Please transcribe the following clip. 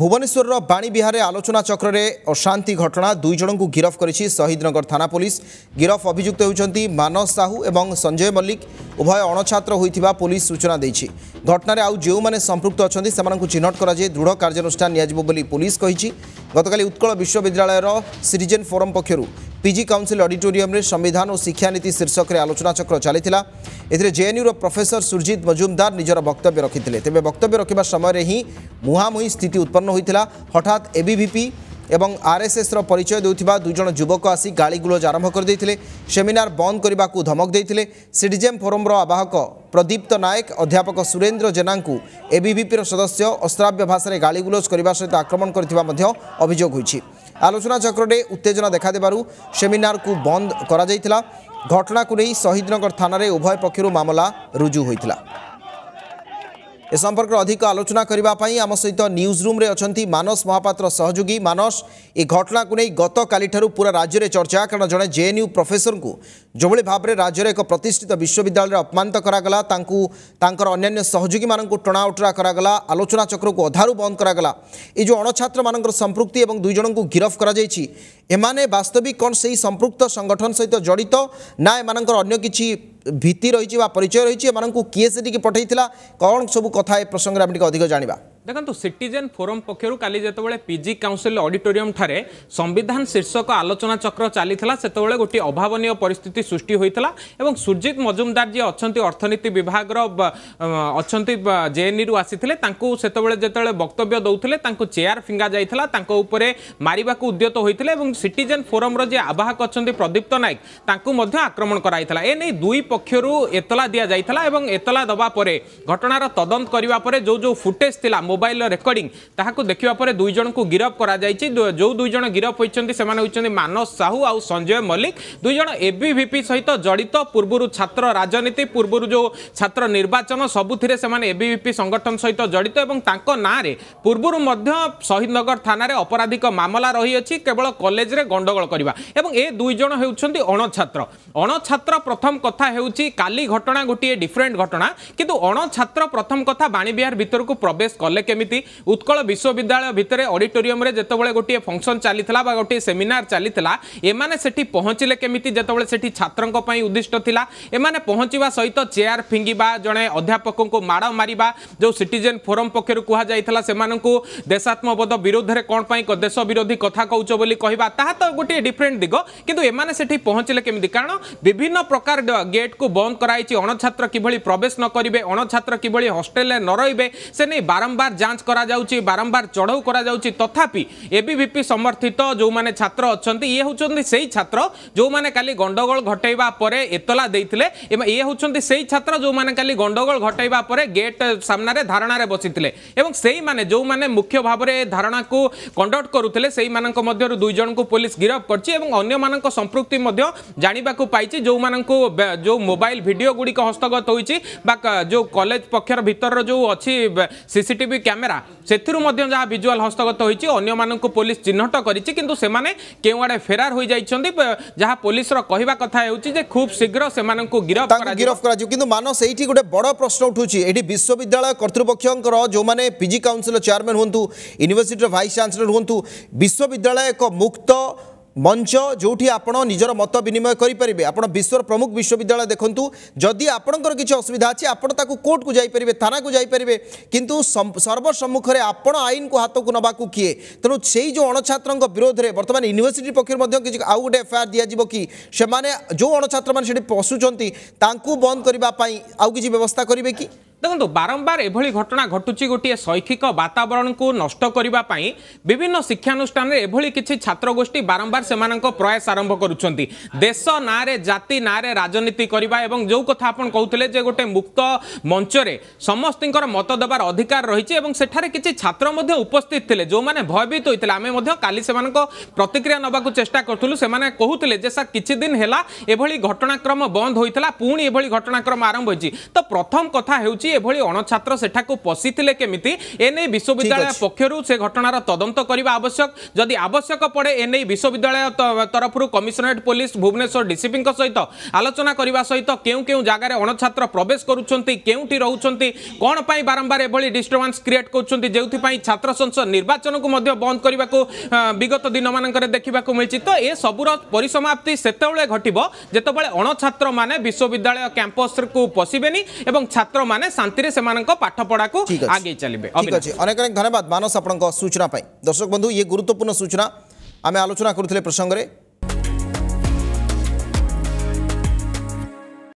ভুবনেশ্বরর বাণীবিহারে আলোচনা চক্রে অশান্তি ঘটনা দুই জনকু গিরফ করেছি শহীদনগর থানা পুলিশ গিরফ অভিযুক্ত হচ্ছেন মানস সাহু এবং সঞ্জয় মল্লিক উভয় অণছাত্র হয়েছিল পুলিশ সূচনা দিয়েছে ঘটনার আউ যে সম্পৃক্ত অনেক সে চিহ্নট করা দৃঢ় কার্যানুষ্ঠান নিয়ে পুলিশ কী গতকাল উৎকল বিশ্ববিদ্যালয়ের সিটিজেন ফোরম পক্ষ পিজি কাউন্সিল অডিটোরিয়ামে সংবিধান ও শিক্ষানীতি শীর্ষকরে আলোচনাচক্র চাল এতে জেএনইউর প্রফেসর সুরজিৎ মজুমদার নিজের বক্তব্য রাখি তবে বক্তব্য রাখা সময় হি মুহামুহি স্থিতি উৎপন্ন হয়েছিল হঠাৎ এবিভিপি এবং আরএসএসর পরিচয় দেওয়া দুইজন যুবক আসি গাড়িগুলোজ আরম্ভ করে সেমিনার বন্ধ করা ধমক দিয়ে সিডিজেম ফোরমর আবাহক প্রদীপ্ত নায়ক অধ্যাপক সুরেন্দ্র জেনা এবিভিপির সদস্য অশ্রাব্য ভাষায় গাড়িগুলোজ করা সহ আক্রমণ করে অভিযোগ হয়েছে আলোচনা চক্রে উত্তেজনা দেখা দেবার সেমিনারকু বন্ধ করা ঘটনাকু নেই শহীদনগর থানার উভয় পক্ষ মামলা রুজু হয়েছিল এ সম্পর্কে অধিক আলোচনা করা আমার সহ নিউজ রুম্রে অনেক মানস মহাপাত্র সহযোগী মানস এই ঘটনা নিয়ে গতকালি পুরা রাজ্যের চর্চা কারণ জন জেএনইউ প্রফেসর যেভাবে ভাবে রাজ্যের এক প্রতিষ্ঠিত বিশ্ববিদ্যালয়ের অপমানিত করা তাঁর অন্যান্য সহযোগী মানুষ উটরা করা আলোচনা চক্রক অধারু বন্ধ করা এই যে অণছাত্র মানুষ সম্পৃক্তি এবং দুইজণ গিরফ করা যাই এমানে বাস্তবিক কন সেই সম্পৃক্ত সংগঠন সহ জড়িত না এমানকর অন্য কিছু ଭିତ୍ତି ରହିଛି ବା ପରିଚୟ ରହିଛି ଏମାନଙ୍କୁ କିଏ ସେଠିକି ପଠାଇଥିଲା କ'ଣ ସବୁ କଥା ଏ ପ୍ରସଙ୍ଗରେ ଆମେ ଟିକେ ଅଧିକ ଜାଣିବା ଦେଖନ୍ତୁ ସିଟିଜେନ୍ ଫୋରମ୍ ପକ୍ଷରୁ କାଲି ଯେତେବେଳେ ପିଜି କାଉନସିଲ୍ ଅଡିଟୋରିୟମ୍ଠାରେ ସମ୍ବିଧାନ ଶୀର୍ଷକ ଆଲୋଚନା ଚକ୍ର ଚାଲିଥିଲା ସେତେବେଳେ ଗୋଟିଏ ଅଭାବନୀୟ ପରିସ୍ଥିତି ସୃଷ୍ଟି ହୋଇଥିଲା ଏବଂ ସୁରଜିତ ମଜୁମଦାର ଯିଏ ଅଛନ୍ତି ଅର୍ଥନୀତି ବିଭାଗର ଅଛନ୍ତି ଜେଏନ୍ୟୁରୁ ଆସିଥିଲେ ତାଙ୍କୁ ସେତେବେଳେ ଯେତେବେଳେ ବକ୍ତବ୍ୟ ଦେଉଥିଲେ ତାଙ୍କୁ ଚେୟାର ଫିଙ୍ଗା ଯାଇଥିଲା ତାଙ୍କ ଉପରେ ମାରିବାକୁ ଉଦ୍ୟତ ହୋଇଥିଲେ ଏବଂ ସିଟିଜେନ୍ ଫୋରମ୍ର ଯିଏ ଆବାହକ ଅଛନ୍ତି ପ୍ରଦୀପ୍ତ ନାୟକ ତାଙ୍କୁ ମଧ୍ୟ ଆକ୍ରମଣ କରାଯାଇଥିଲା ଏ ନେଇ ଦୁଇ ପକ୍ଷରୁ ଏତଲା ଦିଆଯାଇଥିଲା ଏବଂ ଏତଲା ଦେବା ପରେ ଘଟଣାର ତଦନ୍ତ କରିବା ପରେ ଯେଉଁ ଯେଉଁ ଫୁଟେଜ୍ ଥିଲା মোবাইলর রেকর্ডিং তাহাকু দেখা পরে দুই জনক গিরফ করা যাইছি যে দুই জন গিরফ হয়েছেন সে হচ্ছেন মানস সাহু আউ সঞ্জয় মল্লিক দুই জন এবিভিপি সহিত জড়িত পূর্বরু ছাত্র রাজনীতি পূর্বরু যে ছাত্র নির্বাচন সবুথিরে সে এবিভিপি সংগঠন সহিত জড়িত এবং তাঁক নাঁরে পূর্বরু মধ্য শহীদনগর থানার অপরাধিক মামলা রয়েছে কেবল কলেজে গণ্ডগোল করা এবং এ দুই জন হচ্ছেন অণছাত্র অণছাত্র প্রথম কথা হচ্ছে কালি ঘটনা গোটিয়ে ডিফরেন্ট ঘটনা কিন্তু অণছাত্র প্রথম কথা বাণীবিহার ভিতরক প্রবেশ কলে ହେଲେ କେମିତି ଉତ୍କଳ ବିଶ୍ୱବିଦ୍ୟାଳୟ ଭିତରେ ଅଡିଟୋରିୟମରେ ଯେତେବେଳେ ଗୋଟିଏ ଫଙ୍କସନ୍ ଚାଲିଥିଲା ବା ଗୋଟିଏ ସେମିନାର ଚାଲିଥିଲା ଏମାନେ ସେଠି ପହଞ୍ଚିଲେ କେମିତି ଯେତେବେଳେ ସେଠି ଛାତ୍ରଙ୍କ ପାଇଁ ଉଦ୍ଦିଷ୍ଟ ଥିଲା ଏମାନେ ପହଞ୍ଚିବା ସହିତ ଚେୟାର ଫିଙ୍ଗିବା ଜଣେ ଅଧ୍ୟାପକଙ୍କୁ ମାଡ଼ ମାରିବା ଯେଉଁ ସିଟିଜେନ୍ ଫୋରମ୍ ପକ୍ଷରୁ କୁହାଯାଇଥିଲା ସେମାନଙ୍କୁ ଦେଶାତ୍ମବୋଧ ବିରୋଧରେ କ'ଣ ପାଇଁ ଦେଶ ବିରୋଧୀ କଥା କହୁଛ ବୋଲି କହିବା ତାହା ତ ଗୋଟିଏ ଡିଫରେଣ୍ଟ ଦିଗ କିନ୍ତୁ ଏମାନେ ସେଠି ପହଞ୍ଚିଲେ କେମିତି କାରଣ ବିଭିନ୍ନ ପ୍ରକାର ଗେଟ୍କୁ ବନ୍ଦ କରାଯାଇଛି ଅଣଛାତ୍ର କିଭଳି ପ୍ରବେଶ ନ କରିବେ ଅଣଛାତ୍ର କିଭଳି ହଷ୍ଟେଲରେ ନ ରହିବେ ସେ ନେଇ ବାରମ୍ବାର যাঞ্চ করা যাচ্ছে বারম্বার চড়াও করা যাচ্ছে তথাপি এবিভিপি সমর্থিত যে ছাত্র অনেক ইয়ে হচ্ছেন সেই ছাত্র যে কালি গন্ডগোল ঘটাইবা পরে এতলা দিয়ে এবং ইয়ে হচ্ছেন সেই ছাত্র যে কালি গন্ডগোল ঘটাইবা পরে গেট সামনার ধারণার বসিলে এবং সেই মানে যে মুখ্য ভাবে এ ধারণাকে কন্ডক্ট করুলে সেই মধ্যে দুই জনকে পুলিশ গিরফ করছে এবং অন্য মান সম্পৃক্তি জাঁয়া পাইছে যে যে মোবাইল ভিডিও গুড়ি হস্তগত হয়েছে বা যে কলেজ পক্ষর ভিতর যে অছি সিসিটিভি ক্যামেরা ସେଥିରୁ ମଧ୍ୟ ଯାହା ଭିଜୁଆଲ ହସ୍ତଗତ ହୋଇଛି ଅନ୍ୟମାନଙ୍କୁ ପୋଲିସ ଚିହ୍ନଟ କରିଛି କିନ୍ତୁ ସେମାନେ କେଉଁଆଡ଼େ ଫେରାର ହୋଇଯାଇଛନ୍ତି ଯାହା ପୋଲିସର କହିବା କଥା ହେଉଛି ଯେ ଖୁବ୍ ଶୀଘ୍ର ସେମାନଙ୍କୁ ଗିରଫ ଗିରଫ କରାଯିବ କିନ୍ତୁ ମାନ ସେଇଠି ଗୋଟେ ବଡ଼ ପ୍ରଶ୍ନ ଉଠୁଛି ଏଠି ବିଶ୍ୱବିଦ୍ୟାଳୟ କର୍ତ୍ତୃପକ୍ଷଙ୍କର ଯେଉଁମାନେ ପିଜି କାଉନସିଲର ଚେୟାରମ୍ୟାନ୍ ହୁଅନ୍ତୁ ୟୁନିଭର୍ସିଟିର ଭାଇସ୍ ଚାନ୍ସେଲର ହୁଅନ୍ତୁ ବିଶ୍ୱବିଦ୍ୟାଳୟ ଏକ ମୁକ୍ତ মঞ্চ যেটি আপনার নিজের মত বিনিময় করে পে আপনার বিশ্বর প্রমুখ বিশ্ববিদ্যালয় দেখুন যদি আপনার কিছু অসুবিধা আছে আপনার তাকে কোর্ট কোর্টকু যাইপারে থানাকু যাইপারে কিন্তু সর্বসম্মুখে আপনার আইনকু হাতক নেওয়া কিয়ে তেমন সেই যে অণছাত্র বিরোধে বর্তমানে ইউনিভার্সিটি পক্ষ কিছু আউ গোটে এফআইআর দিয়ে কি সে যে অণছাত্র মানে সেটি পশুচার তা বন্ধ করা আছে ব্যবস্থা করবে কি দেখুন বারম্বার এভাবে ঘটনা ঘটুচি গোটিয়ে শৈক্ষিক বাতাবরণ কু নষ্ট করা বিভিন্ন শিক্ষানুষ্ঠানে এভাবে কিছু ছাত্রগোষ্ঠী বারম্বার সে প্রয়াস আরম্ভ করছেন দেশ না জাতি না রাজনীতি করা এবং যে কথা আপনার কৌলে যে গোটে মুক্ত মঞ্চে সমস্ত মত দেবার অধিকার রয়েছে এবং সেখানে কিছু ছাত্র উপস্থিত লে যে ভয়ভীত হয়েছিল আমি কালি সে প্রতিক্রিয়া নেওয়া চেষ্টা করুলু সে কুলে যে স্যার কিছু দিন হল এভাবে ঘটনাক্রম বন্ধ হয়েছিল পুঁ এভাবে ঘটনাক্রম আরম্ভ হয়েছে তো প্রথম কথা হচ্ছে এভাবে অণছাত্র সেঠাকু পশিলে কেমিতি এনে বিশ্ববিদ্যালয় পক্ষর সে ঘটনার তদন্ত করা আবশ্যক যদি আবশ্যক পড়ে এনে বিশ্ববিদ্যালয় তরফর কমিশনারেট পুলিশ ভুবনেশ্বর ডিসিপি সহিত আলোচনা করা সহিত কেউ কেউ জায়গায় অণছাত্র প্রবেশ করছেন কেউটি রয়েছেন কোণ পাই বারম্বার এভাবে ডিস্টর্বান্স ক্রিয়েট করছেন যেপাই ছাত্র সংসদ নির্বাচনকু বন্ধ করা বিগত দিনমানকরে দেখা মিলছে তো এসবুর পরিসমাপ্তি সেতবে ঘটব যেতবে অণছাত্র মানে বিশ্ববিদ্যালয় ক্যাম্পসকু পশিবে এবং ছাত্র মানে शांति से पाठपढ़ा को आगे चलिए ठीक अच्छे अनेक अनेक धन्यवाद मानस आप सूचना दर्शक बंधु ये गुरुत्वपूर्ण सूचना आम आलोचना करुले